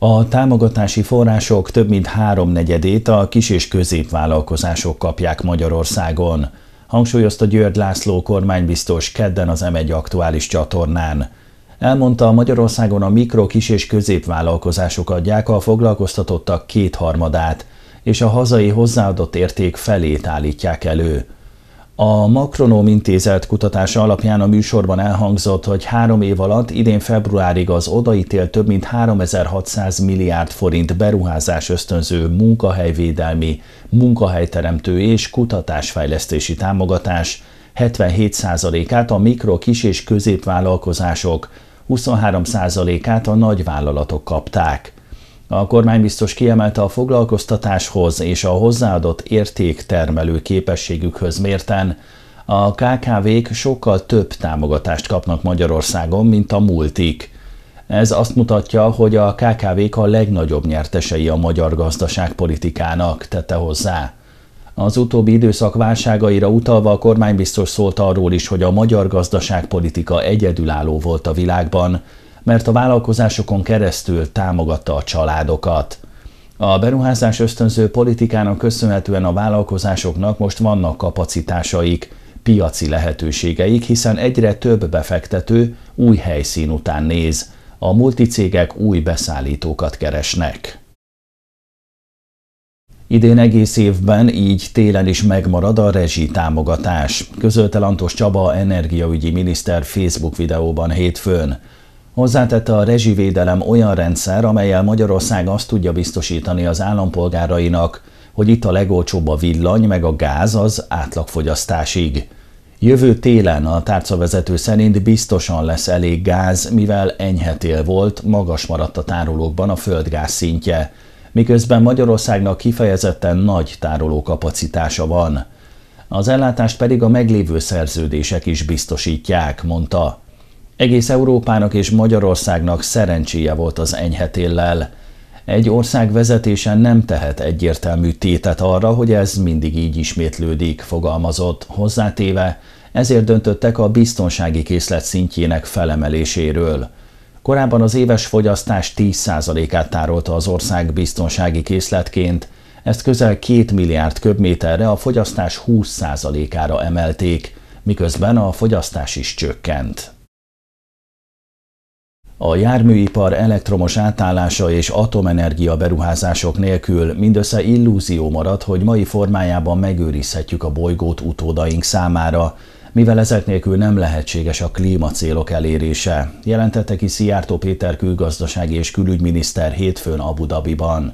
A támogatási források több mint háromnegyedét a kis- és középvállalkozások kapják Magyarországon, hangsúlyozta György László kormánybiztos kedden az M1 aktuális csatornán. Elmondta, Magyarországon a mikro, kis- és középvállalkozások adják a foglalkoztatottak kétharmadát, és a hazai hozzáadott érték felét állítják elő. A Makronóm intézet kutatása alapján a műsorban elhangzott, hogy három év alatt idén februárig az odaítél több mint 3600 milliárd forint beruházás ösztönző munkahelyvédelmi, munkahelyteremtő és kutatásfejlesztési támogatás 77%-át a mikro, kis és középvállalkozások, 23%-át a nagyvállalatok kapták. A kormány biztos kiemelte a foglalkoztatáshoz és a hozzáadott érték termelő képességükhöz mérten, a KKV-k sokkal több támogatást kapnak Magyarországon, mint a multik. Ez azt mutatja, hogy a KKV-k a legnagyobb nyertesei a magyar gazdaságpolitikának, tette hozzá. Az utóbbi időszak válságaira utalva a kormány biztos szólt arról is, hogy a magyar gazdaságpolitika egyedülálló volt a világban, mert a vállalkozásokon keresztül támogatta a családokat. A beruházás ösztönző politikának köszönhetően a vállalkozásoknak most vannak kapacitásaik, piaci lehetőségeik, hiszen egyre több befektető új helyszín után néz. A multicégek új beszállítókat keresnek. Idén egész évben, így télen is megmarad a rezsi támogatás, közölte Lantos Csaba energiaügyi miniszter Facebook videóban hétfőn. Hozzátette a rezsivédelem olyan rendszer, amelyel Magyarország azt tudja biztosítani az állampolgárainak, hogy itt a legolcsóbb a villany, meg a gáz az átlagfogyasztásig. Jövő télen a tárcavezető szerint biztosan lesz elég gáz, mivel enyhetél volt, magas maradt a tárolókban a földgáz szintje, miközben Magyarországnak kifejezetten nagy tárolókapacitása van. Az ellátást pedig a meglévő szerződések is biztosítják, mondta. Egész Európának és Magyarországnak szerencséje volt az enyhe téllel. Egy ország vezetése nem tehet egyértelmű tétet arra, hogy ez mindig így ismétlődik, fogalmazott, hozzátéve, ezért döntöttek a biztonsági készlet szintjének felemeléséről. Korábban az éves fogyasztás 10%-át tárolta az ország biztonsági készletként, ezt közel 2 milliárd köbméterre a fogyasztás 20%-ára emelték, miközben a fogyasztás is csökkent. A járműipar elektromos átállása és atomenergia beruházások nélkül mindössze illúzió marad, hogy mai formájában megőrizhetjük a bolygót utódaink számára, mivel ezek nélkül nem lehetséges a klímacélok elérése, jelentette ki Szijjártó Péter külgazdasági és külügyminiszter hétfőn Abu Dhabiban.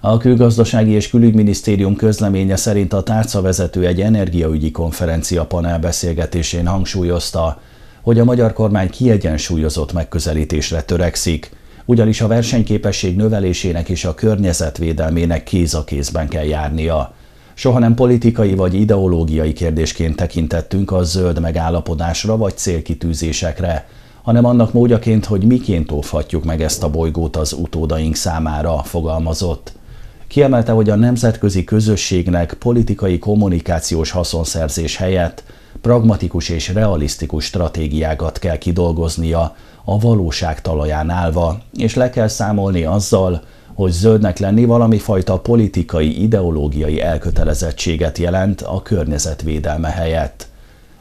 A külgazdasági és külügyminisztérium közleménye szerint a tárcavezető egy energiaügyi konferencia panel beszélgetésén hangsúlyozta, hogy a magyar kormány kiegyensúlyozott megközelítésre törekszik, ugyanis a versenyképesség növelésének és a környezetvédelmének kéz a kézben kell járnia. Soha nem politikai vagy ideológiai kérdésként tekintettünk a zöld megállapodásra vagy célkitűzésekre, hanem annak módjaként, hogy miként óvhatjuk meg ezt a bolygót az utódaink számára, fogalmazott. Kiemelte, hogy a nemzetközi közösségnek politikai kommunikációs haszonszerzés helyett pragmatikus és realisztikus stratégiákat kell kidolgoznia, a valóság talaján állva, és le kell számolni azzal, hogy zöldnek lenni valami fajta politikai, ideológiai elkötelezettséget jelent a környezetvédelme helyett.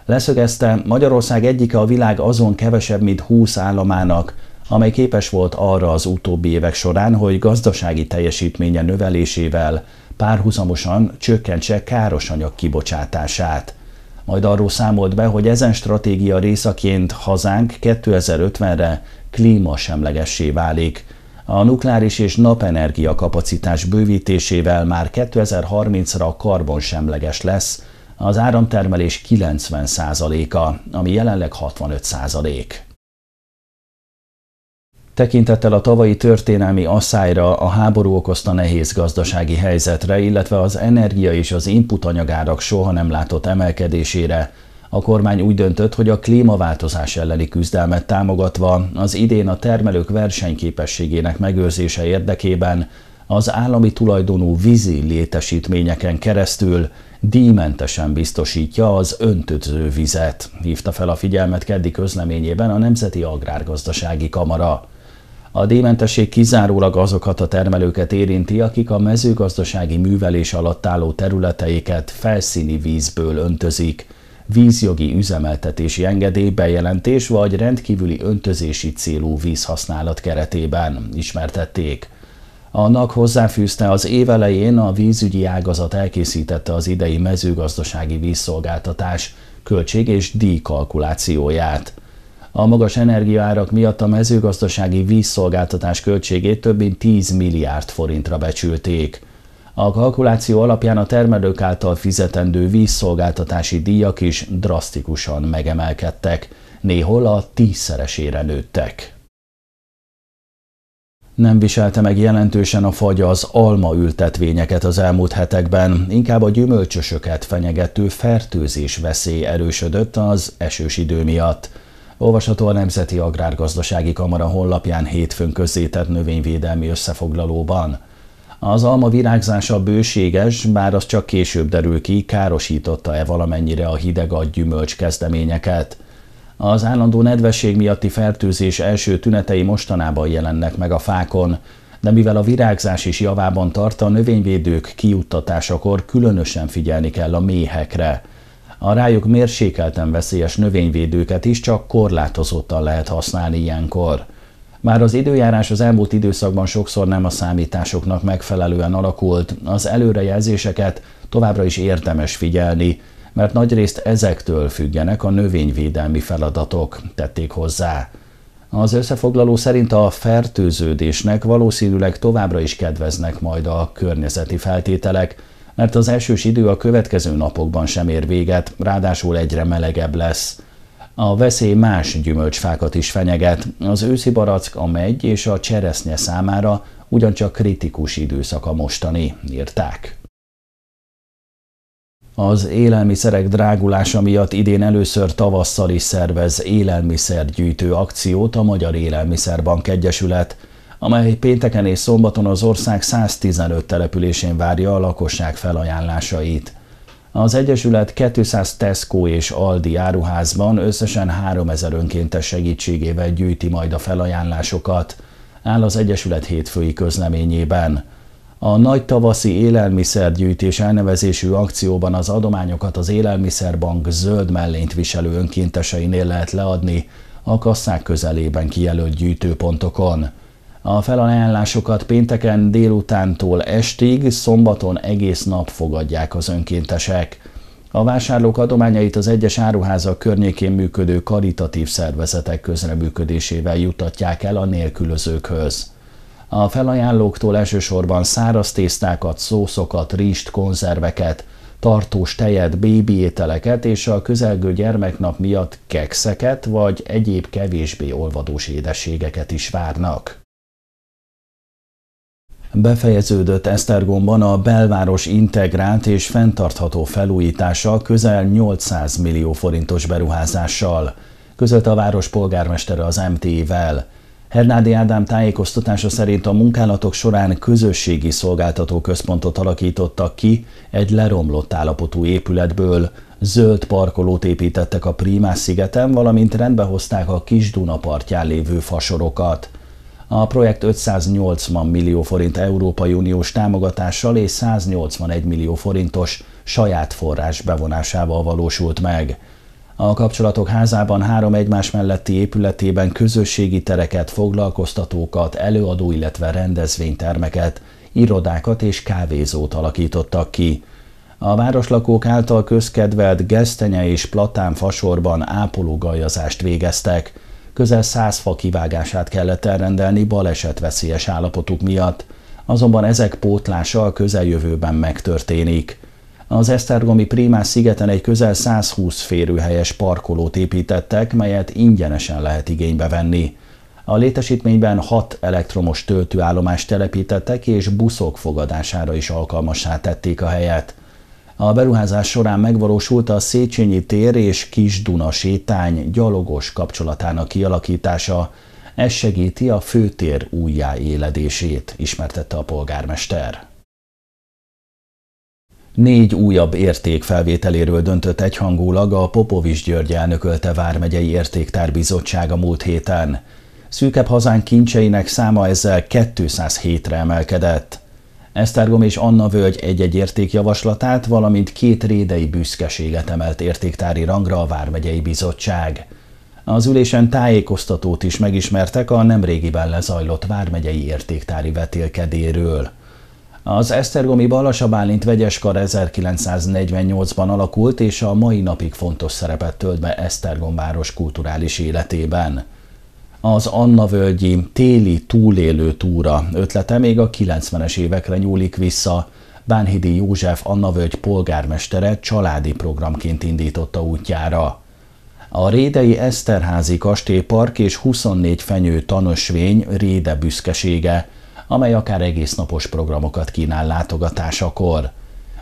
Leszögezte, Magyarország egyike a világ azon kevesebb, mint 20 államának, amely képes volt arra az utóbbi évek során, hogy gazdasági teljesítménye növelésével párhuzamosan csökkentse káros anyag kibocsátását majd arról számolt be, hogy ezen stratégia részaként hazánk 2050-re klímasemlegessé válik. A nukleáris és napenergia kapacitás bővítésével már 2030-ra karbonsemleges lesz az áramtermelés 90%-a, ami jelenleg 65% tekintettel a tavalyi történelmi asszályra, a háború okozta nehéz gazdasági helyzetre, illetve az energia és az input anyagárak soha nem látott emelkedésére, a kormány úgy döntött, hogy a klímaváltozás elleni küzdelmet támogatva az idén a termelők versenyképességének megőrzése érdekében az állami tulajdonú vízi létesítményeken keresztül díjmentesen biztosítja az öntöző vizet, hívta fel a figyelmet keddi közleményében a Nemzeti Agrárgazdasági Kamara. A díjmentesség kizárólag azokat a termelőket érinti, akik a mezőgazdasági művelés alatt álló területeiket felszíni vízből öntözik. Vízjogi üzemeltetési engedély bejelentés vagy rendkívüli öntözési célú vízhasználat keretében ismertették. Annak hozzáfűzte az évelején a vízügyi ágazat elkészítette az idei mezőgazdasági vízszolgáltatás költség és díjkalkulációját. A magas energiaárak miatt a mezőgazdasági vízszolgáltatás költségét több mint 10 milliárd forintra becsülték. A kalkuláció alapján a termelők által fizetendő vízszolgáltatási díjak is drasztikusan megemelkedtek, néhol a tízszeresére nőttek nem viselte meg jelentősen a fagy az alma ültetvényeket az elmúlt hetekben, inkább a gyümölcsösöket fenyegető fertőzés veszély erősödött az esős idő miatt. Olvasható a Nemzeti Agrárgazdasági Kamara honlapján hétfőn közzétett növényvédelmi összefoglalóban. Az alma virágzása bőséges, bár az csak később derül ki, károsította-e valamennyire a hideg a gyümölcs kezdeményeket. Az állandó nedvesség miatti fertőzés első tünetei mostanában jelennek meg a fákon, de mivel a virágzás is javában tart, a növényvédők kiuttatásakor különösen figyelni kell a méhekre – a rájuk mérsékelten veszélyes növényvédőket is csak korlátozottan lehet használni ilyenkor. Már az időjárás az elmúlt időszakban sokszor nem a számításoknak megfelelően alakult, az előrejelzéseket továbbra is érdemes figyelni, mert nagyrészt ezektől függenek a növényvédelmi feladatok, tették hozzá. Az összefoglaló szerint a fertőződésnek valószínűleg továbbra is kedveznek majd a környezeti feltételek, mert az esős idő a következő napokban sem ér véget, ráadásul egyre melegebb lesz. A veszély más gyümölcsfákat is fenyeget, az őszi barack, a megy és a cseresznye számára ugyancsak kritikus időszak a mostani, írták. Az élelmiszerek drágulása miatt idén először tavasszal is szervez élelmiszergyűjtő akciót a Magyar Élelmiszerbank Egyesület – amely pénteken és szombaton az ország 115 településén várja a lakosság felajánlásait. Az Egyesület 200 Tesco és Aldi áruházban összesen 3000 önkéntes segítségével gyűjti majd a felajánlásokat, áll az Egyesület hétfői közleményében. A nagy tavaszi élelmiszergyűjtés elnevezésű akcióban az adományokat az Élelmiszerbank zöld mellényt viselő önkénteseinél lehet leadni a kasszák közelében kijelölt gyűjtőpontokon. A felajánlásokat pénteken délutántól estig, szombaton egész nap fogadják az önkéntesek. A vásárlók adományait az egyes áruházak környékén működő karitatív szervezetek közreműködésével jutatják el a nélkülözőkhöz. A felajánlóktól elsősorban száraz tésztákat, szószokat, rizst, konzerveket, tartós tejet, bébi ételeket és a közelgő gyermeknap miatt kekszeket vagy egyéb kevésbé olvadós édességeket is várnak. Befejeződött Esztergomban a belváros integrált és fenntartható felújítása közel 800 millió forintos beruházással, közölt a város polgármestere az MT-vel. Hernádi Ádám tájékoztatása szerint a munkálatok során közösségi szolgáltató központot alakítottak ki egy leromlott állapotú épületből, zöld parkolót építettek a Prímás szigeten, valamint rendbehozták a Kis Duna partján lévő fasorokat. A projekt 580 millió forint Európai Uniós támogatással és 181 millió forintos saját forrás bevonásával valósult meg. A kapcsolatok házában három egymás melletti épületében közösségi tereket, foglalkoztatókat, előadó, illetve rendezvénytermeket, irodákat és kávézót alakítottak ki. A városlakók által közkedvelt gesztenye és platán fasorban gajazást végeztek – közel 100 fa kivágását kellett elrendelni balesetveszélyes állapotuk miatt, azonban ezek pótlása a közeljövőben megtörténik. Az Esztergomi Prímás szigeten egy közel 120 férőhelyes parkolót építettek, melyet ingyenesen lehet igénybe venni. A létesítményben hat elektromos töltőállomást telepítettek, és buszok fogadására is alkalmassá tették a helyet. A beruházás során megvalósult a Széchenyi tér és Kis Duna sétány gyalogos kapcsolatának kialakítása. Ez segíti a főtér újjáéledését, ismertette a polgármester. Négy újabb érték felvételéről döntött egyhangulag a Popovics György elnökölte Vármegyei a múlt héten. Szűkebb hazánk kincseinek száma ezzel 207-re emelkedett. Esztergom és Anna Völgy egy-egy értékjavaslatát, valamint két rédei büszkeséget emelt értéktári rangra a Vármegyei Bizottság. Az ülésen tájékoztatót is megismertek a nemrégiben lezajlott Vármegyei Értéktári vetélkedéről. Az Esztergomi Balassa Bálint vegyeskar 1948-ban alakult és a mai napig fontos szerepet tölt be Esztergom város kulturális életében az Anna völgyi téli túlélő túra ötlete még a 90-es évekre nyúlik vissza. Bánhidi József Anna völgy polgármestere családi programként indította útjára. A Rédei Eszterházi kastélypark és 24 fenyő tanösvény Réde büszkesége, amely akár egésznapos programokat kínál látogatásakor.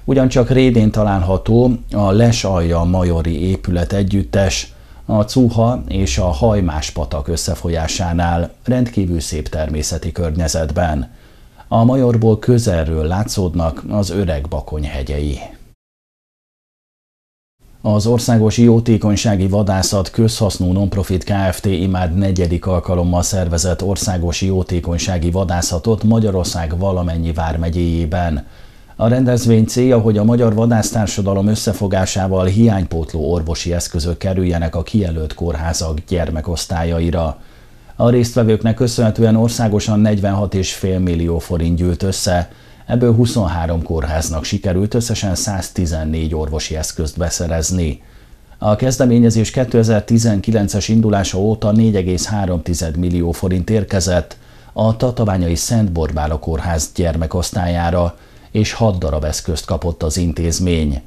Ugyancsak Rédén található a Les Alja Majori épület együttes – a Cuha és a Hajmás patak összefolyásánál rendkívül szép természeti környezetben. A majorból közelről látszódnak az öreg bakony hegyei. Az Országos Jótékonysági Vadászat közhasznú nonprofit Kft. imád negyedik alkalommal szervezett Országos Jótékonysági Vadászatot Magyarország valamennyi vármegyéjében. A rendezvény célja, hogy a magyar vadásztársadalom összefogásával hiánypótló orvosi eszközök kerüljenek a kijelölt kórházak gyermekosztályaira. A résztvevőknek köszönhetően országosan 46,5 millió forint gyűlt össze, ebből 23 kórháznak sikerült összesen 114 orvosi eszközt beszerezni. A kezdeményezés 2019-es indulása óta 4,3 millió forint érkezett a Tatabányai Szent Borbála Kórház gyermekosztályára, és 6 darab eszközt kapott az intézmény.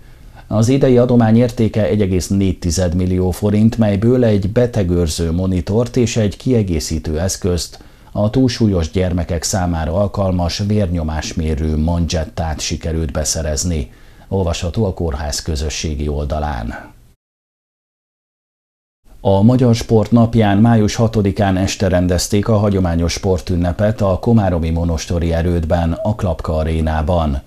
Az idei adomány értéke 1,4 millió forint, melyből egy betegőrző monitort és egy kiegészítő eszközt, a túlsúlyos gyermekek számára alkalmas vérnyomásmérő manzsettát sikerült beszerezni. Olvasható a kórház közösségi oldalán. A Magyar Sport napján május 6-án este rendezték a hagyományos sportünnepet a Komáromi Monostori erődben, a Klapka arénában.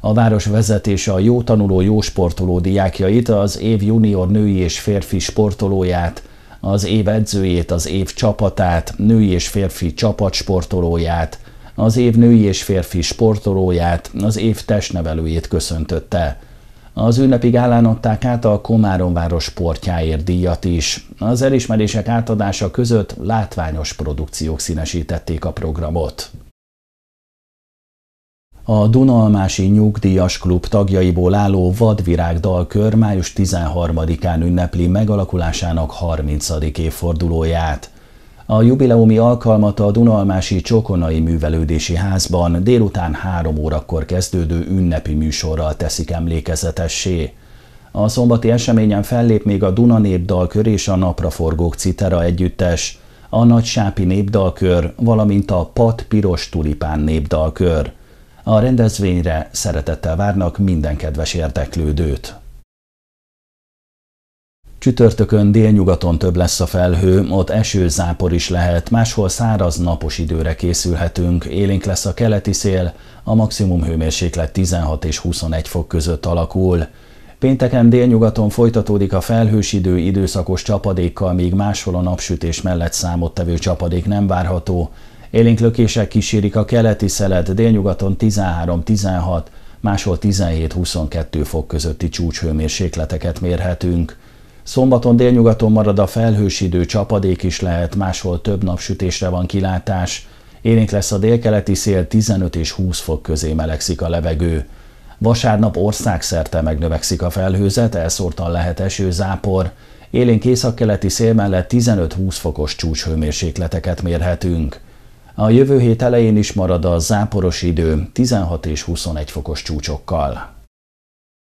A város vezetése a jó tanuló, jó sportoló diákjait, az év junior női és férfi sportolóját, az év edzőjét, az év csapatát, női és férfi csapatsportolóját, az év női és férfi sportolóját, az év testnevelőjét köszöntötte. Az ünnepig állánották adták át a Komáromváros sportjáért díjat is. Az elismerések átadása között látványos produkciók színesítették a programot. A Dunalmási Nyugdíjas Klub tagjaiból álló Vadvirág dalkör május 13-án ünnepli megalakulásának 30. évfordulóját. A jubileumi alkalmat a Dunalmási Csokonai Művelődési Házban délután három órakor kezdődő ünnepi műsorral teszik emlékezetessé. A szombati eseményen fellép még a Duna népdalkör és a Napraforgók Citera együttes, a Nagy Sápi népdalkör, valamint a Pat Piros Tulipán népdalkör. A rendezvényre szeretettel várnak minden kedves érdeklődőt. Csütörtökön délnyugaton több lesz a felhő, ott eső, zápor is lehet, máshol száraz, napos időre készülhetünk, élénk lesz a keleti szél, a maximum hőmérséklet 16 és 21 fok között alakul. Pénteken délnyugaton folytatódik a felhős idő időszakos csapadékkal, míg máshol a napsütés mellett számottevő csapadék nem várható. Élénk lökések kísérik a keleti szelet, délnyugaton 13-16, máshol 17-22 fok közötti csúcshőmérsékleteket mérhetünk. Szombaton délnyugaton marad a felhős idő, csapadék is lehet, máshol több napsütésre van kilátás. Élénk lesz a délkeleti szél, 15 és 20 fok közé melegszik a levegő. Vasárnap országszerte megnövekszik a felhőzet, elszórtan lehet eső, zápor. Élénk északkeleti szél mellett 15-20 fokos csúcshőmérsékleteket mérhetünk. A jövő hét elején is marad a záporos idő, 16 és 21 fokos csúcsokkal.